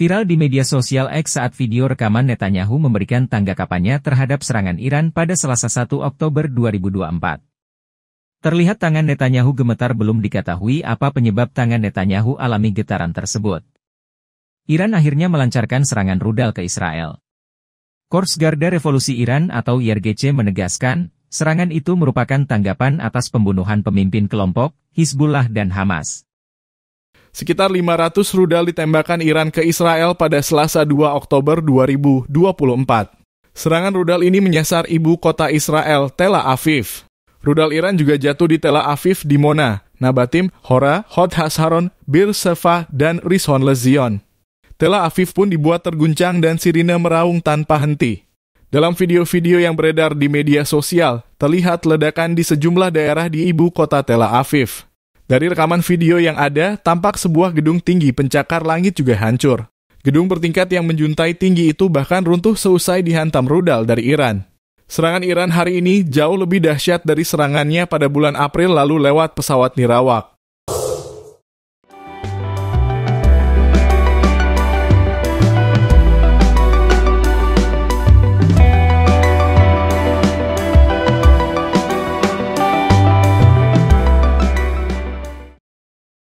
Viral di media sosial X saat video rekaman Netanyahu memberikan tanggakapannya terhadap serangan Iran pada Selasa 1 Oktober 2024. Terlihat tangan Netanyahu gemetar belum diketahui apa penyebab tangan Netanyahu alami getaran tersebut. Iran akhirnya melancarkan serangan rudal ke Israel. Korps Garda Revolusi Iran atau IRGC menegaskan, serangan itu merupakan tanggapan atas pembunuhan pemimpin kelompok, Hizbullah dan Hamas. Sekitar 500 rudal ditembakkan Iran ke Israel pada Selasa 2 Oktober 2024. Serangan rudal ini menyasar ibu kota Israel, Tel Aviv. Rudal Iran juga jatuh di Tel Aviv, Dimona, Nabatim, Hora, Hod Hasharon, Bir Sefa, dan Rishon Lezion. Tel Aviv pun dibuat terguncang dan sirine meraung tanpa henti. Dalam video-video yang beredar di media sosial, terlihat ledakan di sejumlah daerah di ibu kota Tel Aviv. Dari rekaman video yang ada, tampak sebuah gedung tinggi pencakar langit juga hancur. Gedung bertingkat yang menjuntai tinggi itu bahkan runtuh seusai dihantam rudal dari Iran. Serangan Iran hari ini jauh lebih dahsyat dari serangannya pada bulan April lalu lewat pesawat nirawak.